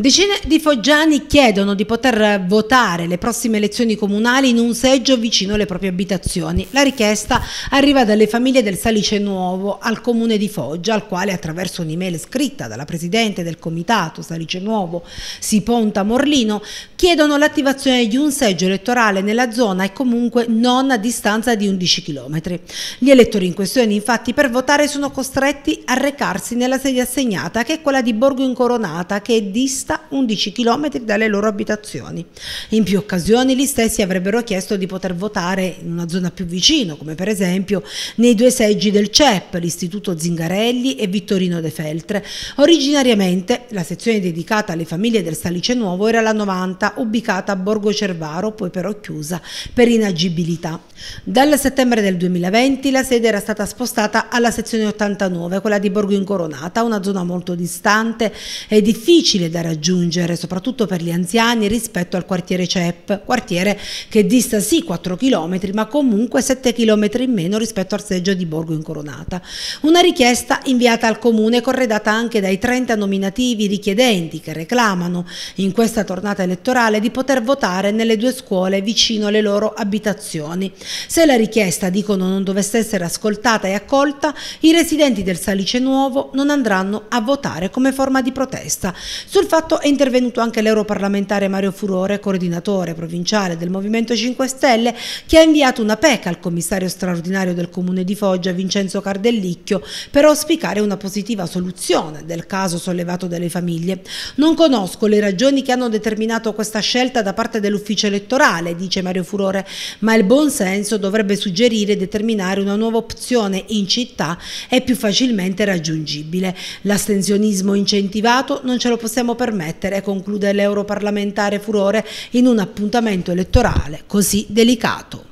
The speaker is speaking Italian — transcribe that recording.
Decine di foggiani chiedono di poter votare le prossime elezioni comunali in un seggio vicino alle proprie abitazioni. La richiesta arriva dalle famiglie del Salice Nuovo al comune di Foggia, al quale attraverso un'email scritta dalla presidente del comitato Salice Nuovo Siponta Morlino chiedono l'attivazione di un seggio elettorale nella zona e comunque non a distanza di 11 km. Gli elettori in questione infatti per votare sono costretti a recarsi nella sedia assegnata che è quella di Borgo Incoronata che è distante sta 11 km dalle loro abitazioni. In più occasioni gli stessi avrebbero chiesto di poter votare in una zona più vicino, come per esempio nei due seggi del CEP, l'Istituto Zingarelli e Vittorino De Feltre. Originariamente la sezione dedicata alle famiglie del Salice Nuovo era la 90, ubicata a Borgo Cervaro, poi però chiusa per inagibilità. Dal settembre del 2020 la sede era stata spostata alla sezione 89, quella di Borgo Incoronata, una zona molto distante e difficile da raggiungere raggiungere, soprattutto per gli anziani, rispetto al quartiere CEP, quartiere che dista sì 4 km, ma comunque 7 km in meno rispetto al seggio di Borgo Incoronata. Una richiesta inviata al Comune, corredata anche dai 30 nominativi richiedenti che reclamano in questa tornata elettorale di poter votare nelle due scuole vicino alle loro abitazioni. Se la richiesta, dicono, non dovesse essere ascoltata e accolta, i residenti del Salice Nuovo non andranno a votare come forma di protesta. Sul fatto fatto è intervenuto anche l'europarlamentare Mario Furore, coordinatore provinciale del Movimento 5 Stelle, che ha inviato una PECA al commissario straordinario del Comune di Foggia, Vincenzo Cardellicchio, per auspicare una positiva soluzione del caso sollevato dalle famiglie. Non conosco le ragioni che hanno determinato questa scelta da parte dell'ufficio elettorale, dice Mario Furore, ma il buon senso dovrebbe suggerire determinare una nuova opzione in città e più facilmente raggiungibile. L'astensionismo incentivato non ce lo possiamo permettere permettere, conclude l'europarlamentare Furore, in un appuntamento elettorale così delicato.